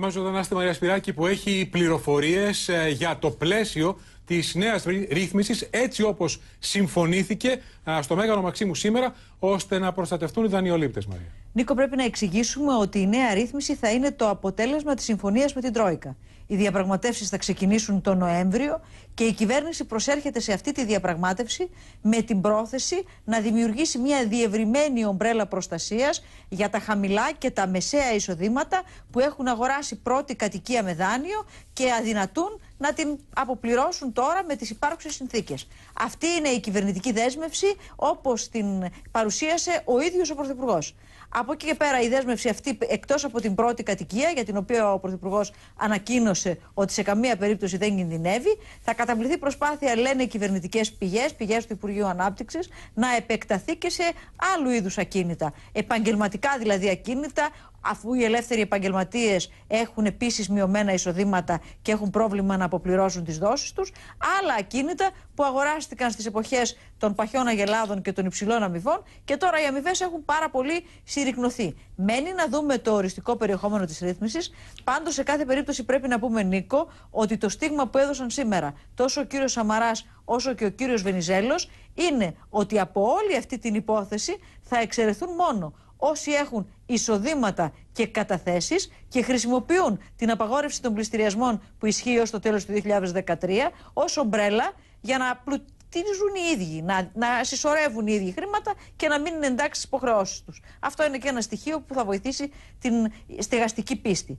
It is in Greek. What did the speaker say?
Πάμε στη Μαρία Σπυράκη που έχει πληροφορίες ε, για το πλαίσιο της νέας ρύθμισης έτσι όπως συμφωνήθηκε ε, στο Μέγαρο Μαξίμου σήμερα, ώστε να προστατευτούν οι δανειολήπτες, Μαρία. Νίκο, πρέπει να εξηγήσουμε ότι η νέα ρύθμιση θα είναι το αποτέλεσμα της συμφωνίας με την Τρόικα. Οι διαπραγματεύσεις θα ξεκινήσουν τον Νοέμβριο και η κυβέρνηση προσέρχεται σε αυτή τη διαπραγμάτευση με την πρόθεση να δημιουργήσει μια διευρυμένη ομπρέλα προστασίας για τα χαμηλά και τα μεσαία εισοδήματα που έχουν αγοράσει πρώτη κατοικία με δάνειο και αδυνατούν να την αποπληρώσουν τώρα με τις υπάρχουσες συνθήκες. Αυτή είναι η κυβερνητική δέσμευση όπως την παρουσίασε ο ίδιος ο Πρωθυπουργός. Από εκεί και πέρα η δέσμευση αυτή εκτός από την πρώτη κατοικία για την οποία ο Πρωθυπουργός ανακοίνωσε ότι σε καμία περίπτωση δεν κινδυνεύει θα καταβληθεί προσπάθεια λένε οι κυβερνητικές πηγές, πηγές του Υπουργείου Ανάπτυξης να επεκταθεί και σε άλλου είδους ακίνητα. Επαγγελματικά δηλαδή ακίνητα αφού οι ελεύθεροι επαγγελματίες έχουν επίσης μειωμένα εισοδήματα και έχουν πρόβλημα να αποπληρώσουν τις δόσεις τους. Άλλα ακίνητα που αγοράστηκαν στις εποχές των παχιών αγελάδων και των υψηλών αμοιβών και τώρα οι αμοιβές έχουν πάρα πολύ συρρυκνωθεί. Μένει να δούμε το οριστικό περιεχόμενο της ρύθμισης. Πάντως, σε κάθε περίπτωση πρέπει να πούμε, Νίκο, ότι το στίγμα που έδωσαν σήμερα τόσο ο κύριος Σαμαράς όσο και ο κύριος Βενιζέλος είναι ότι από όλη αυτή την υπόθεση θα εξαιρεθούν μόνο όσοι έχουν εισοδήματα και καταθέσεις και χρησιμοποιούν την απαγόρευση των πληστηριασμών που ισχύει ως το τέλος του 2013 ως ομπρέλα για να πλουτίζουν οι ίδιοι, να, να συσσωρεύουν οι ίδιοι χρήματα και να μείνουν εντάξει στις υποχρεώσεις τους. Αυτό είναι και ένα στοιχείο που θα βοηθήσει την στεγαστική πίστη.